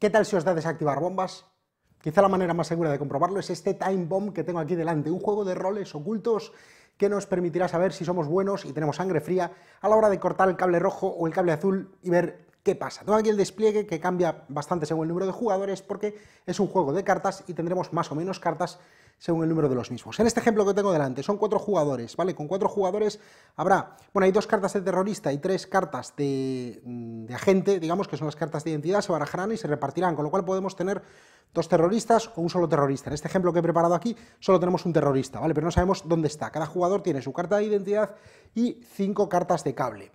¿Qué tal si os da desactivar bombas? Quizá la manera más segura de comprobarlo es este time bomb que tengo aquí delante, un juego de roles ocultos que nos permitirá saber si somos buenos y tenemos sangre fría a la hora de cortar el cable rojo o el cable azul y ver ¿Qué pasa? Tengo aquí el despliegue que cambia bastante según el número de jugadores porque es un juego de cartas y tendremos más o menos cartas según el número de los mismos. En este ejemplo que tengo delante son cuatro jugadores, ¿vale? Con cuatro jugadores habrá, bueno, hay dos cartas de terrorista y tres cartas mm, de, agente, digamos que son las cartas de identidad, se barajarán y se repartirán, con lo cual podemos tener dos terroristas o un solo terrorista. En este ejemplo que he preparado aquí solo tenemos un terrorista, ¿vale? Pero no sabemos dónde está. Cada jugador tiene su carta de identidad y cinco cartas de cable.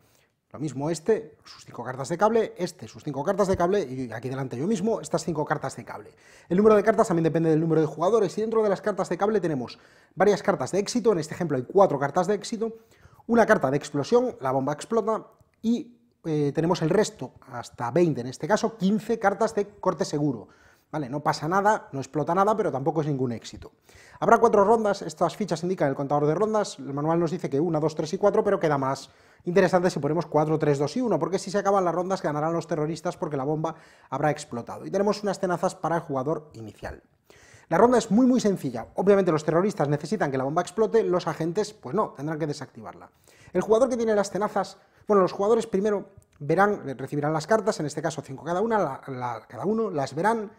Lo mismo este, sus cinco cartas de cable, este, sus cinco cartas de cable y aquí delante yo mismo, estas cinco cartas de cable. El número de cartas también depende del número de jugadores y dentro de las cartas de cable tenemos varias cartas de éxito, en este ejemplo hay cuatro cartas de éxito, una carta de explosión, la bomba explota y eh, tenemos el resto, hasta 20 en este caso, 15 cartas de corte seguro. No pasa nada, no explota nada, pero tampoco es ningún éxito. Habrá cuatro rondas, estas fichas indican el contador de rondas, el manual nos dice que 1, 2, 3 y 4, pero queda más interesante si ponemos 4, 3, 2 y 1, porque si se acaban las rondas ganarán los terroristas porque la bomba habrá explotado. Y tenemos unas tenazas para el jugador inicial. La ronda es muy muy sencilla. Obviamente los terroristas necesitan que la bomba explote, los agentes pues no, tendrán que desactivarla. El jugador que tiene las tenazas, bueno, los jugadores primero verán, eh, recibirán las cartas, en este caso cinco cada una, cada uno las verán,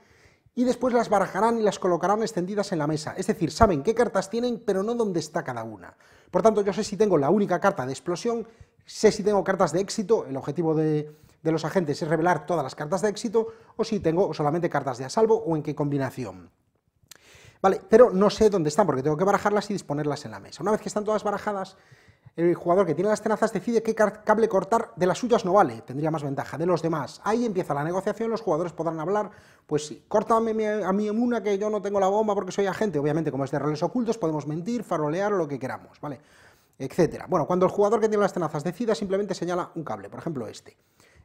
y después las barajarán y las colocarán extendidas en la mesa. Es decir, saben qué cartas tienen, pero no dónde está cada una. Por tanto, yo sé si tengo la única carta de explosión, sé si tengo cartas de éxito, el objetivo de, los agentes es revelar todas las cartas de éxito, o si tengo solamente cartas de a salvo, o en qué combinación. Pero no sé dónde están porque tengo que barajarlas y disponerlas en la mesa. Una vez que están todas barajadas, el jugador que tiene las tenazas decide qué cable cortar, de las suyas no vale, tendría más ventaja, de los demás. Ahí empieza la negociación, los jugadores podrán hablar, pues sí, córtame a mí en una que yo no tengo la bomba porque soy agente, obviamente como es de roles ocultos podemos mentir, farolear o lo que queramos, ¿vale? Etcétera. Bueno, cuando el jugador que tiene las tenazas decida simplemente señala un cable, por ejemplo este,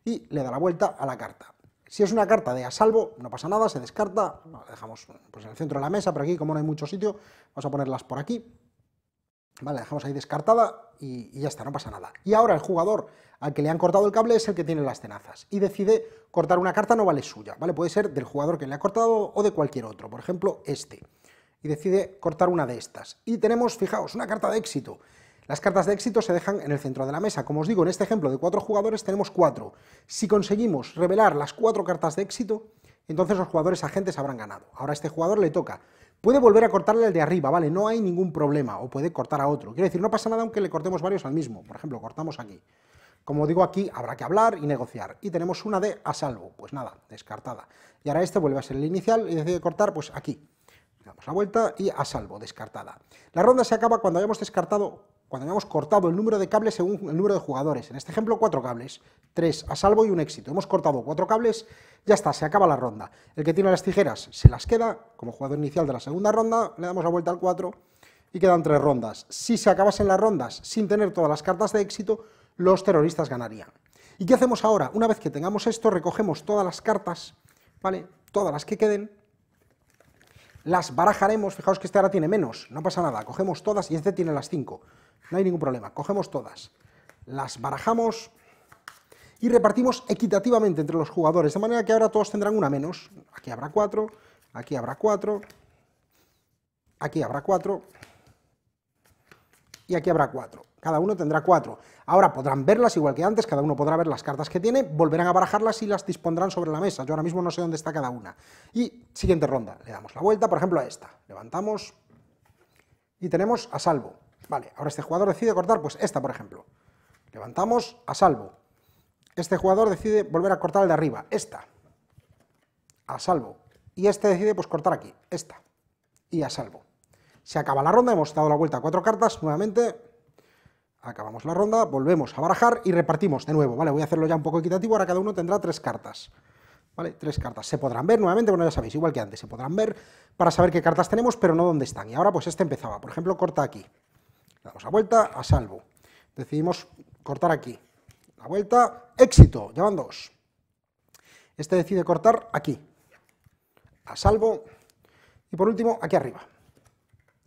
y le da la vuelta a la carta. Si es una carta de a salvo, no pasa nada, se descarta, la dejamos pues, en el centro de la mesa, pero aquí como no hay mucho sitio, vamos a ponerlas por aquí. la dejamos ahí descartada y, ya está, no pasa nada. Y ahora el jugador al que le han cortado el cable es el que tiene las tenazas y decide cortar una carta, no vale suya, ¿vale? Puede ser del jugador que le ha cortado o de cualquier otro, por ejemplo, este. Y decide cortar una de estas. Y tenemos, fijaos, una carta de éxito. Las cartas de éxito se dejan en el centro de la mesa. Como os digo, en este ejemplo de cuatro jugadores tenemos cuatro. Si conseguimos revelar las cuatro cartas de éxito, entonces los jugadores agentes habrán ganado. Ahora a este jugador le toca. Puede volver a cortarle el de arriba, ¿vale? No hay ningún problema. O puede cortar a otro. Quiero decir, no pasa nada aunque le cortemos varios al mismo. Por ejemplo, cortamos aquí. Como digo aquí, habrá que hablar y negociar. Y tenemos una de a salvo. Pues nada, descartada. Y ahora este vuelve a ser el inicial y decide cortar, pues aquí. Damos la vuelta y a salvo, descartada. La ronda se acaba cuando hayamos descartado cuando hemos cortado el número de cables según el número de jugadores. En este ejemplo, cuatro cables, tres a salvo y un éxito. Hemos cortado cuatro cables, ya está, se acaba la ronda. El que tiene las tijeras se las queda, como jugador inicial de la segunda ronda, le damos la vuelta al 4 y quedan tres rondas. Si se acabasen las rondas sin tener todas las cartas de éxito, los terroristas ganarían. ¿Y qué hacemos ahora? Una vez que tengamos esto, recogemos todas las cartas, ¿vale? Todas las que queden, las barajaremos, fijaos que este ahora tiene menos, no pasa nada, cogemos todas y este tiene las 5, no hay ningún problema, cogemos todas, las barajamos y repartimos equitativamente entre los jugadores, de manera que ahora todos tendrán una menos, aquí habrá 4, aquí habrá 4, aquí habrá 4 y aquí habrá 4. Cada uno tendrá cuatro. Ahora podrán verlas igual que antes, cada uno podrá ver las cartas que tiene, volverán a barajarlas y las dispondrán sobre la mesa. Yo ahora mismo no sé dónde está cada una. Y siguiente ronda, le damos la vuelta, por ejemplo, a esta. Levantamos y tenemos a salvo. Vale, ahora este jugador decide cortar, pues esta, por ejemplo. Levantamos a salvo. Este jugador decide volver a cortar el de arriba, esta. A salvo. Y este decide pues cortar aquí, esta. Y a salvo. Se acaba la ronda, hemos dado la vuelta a cuatro cartas, nuevamente acabamos la ronda, volvemos a barajar y repartimos de nuevo, ¿vale? Voy a hacerlo ya un poco equitativo, ahora cada uno tendrá tres cartas, ¿vale? Tres cartas. Se podrán ver nuevamente, bueno, ya sabéis, igual que antes, se podrán ver para saber qué cartas tenemos, pero no dónde están. Y ahora, pues este empezaba, por ejemplo, corta aquí. damos la vuelta, a salvo. Decidimos cortar aquí. La vuelta, éxito, ya van dos. Este decide cortar aquí. A salvo. Y por último, aquí arriba.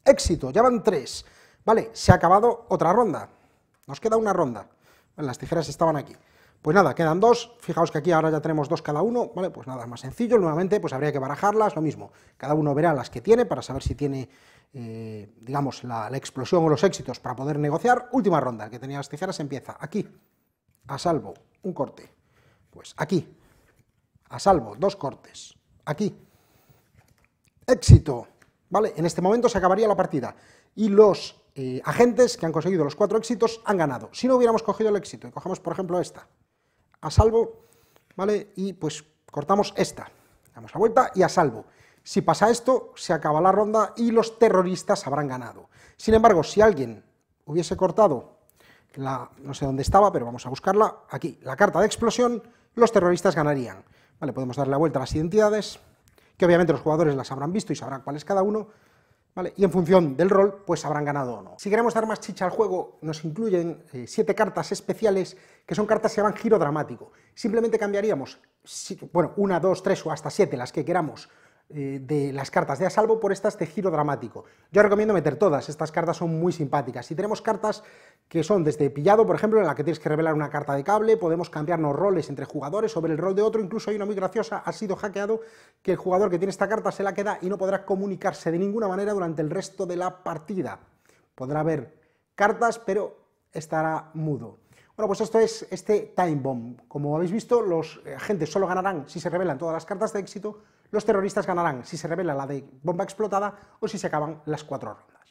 Éxito, ya van tres. Vale, se ha acabado otra ronda. Nos queda una ronda. Las tijeras estaban aquí. Pues nada, quedan dos, fijaos que aquí ahora ya tenemos dos cada uno, ¿vale? Pues nada, es más sencillo, nuevamente pues habría que barajarlas, lo mismo, cada uno verá las que tiene para saber si tiene, eh, digamos, la, explosión o los éxitos para poder negociar. Última ronda, que tenía las tijeras empieza aquí, a salvo, un corte, pues aquí, a salvo, dos cortes, aquí, éxito, ¿vale? En este momento se acabaría la partida y los eh, agentes que han conseguido los cuatro éxitos han ganado. Si no hubiéramos cogido el éxito y cogemos, por ejemplo, esta, a salvo, ¿vale? Y pues cortamos esta, damos la vuelta y a salvo. Si pasa esto, se acaba la ronda y los terroristas habrán ganado. Sin embargo, si alguien hubiese cortado la, no sé dónde estaba, pero vamos a buscarla, aquí, la carta de explosión, los terroristas ganarían. Vale, podemos darle la vuelta a las identidades, que obviamente los jugadores las habrán visto y sabrán cuál es cada uno, y en función del rol, pues habrán ganado o no. Si queremos dar más chicha al juego, nos incluyen eh, siete cartas especiales, que son cartas que llaman giro dramático. Simplemente cambiaríamos, bueno, una, dos, tres o hasta siete, las que queramos, eh, de las cartas de a salvo por estas de giro dramático. Yo recomiendo meter todas, estas cartas son muy simpáticas. Si tenemos cartas que son desde este pillado, por ejemplo, en la que tienes que revelar una carta de cable, podemos cambiarnos roles entre jugadores sobre el rol de otro, incluso hay una muy graciosa, ha sido hackeado, que el jugador que tiene esta carta se la queda y no podrá comunicarse de ninguna manera durante el resto de la partida. Podrá ver cartas, pero estará mudo. Bueno, pues esto es este Time Bomb. Como habéis visto, los eh, agentes solo ganarán si se revelan todas las cartas de éxito, los terroristas ganarán si se revela la de bomba explotada o si se acaban las cuatro rondas.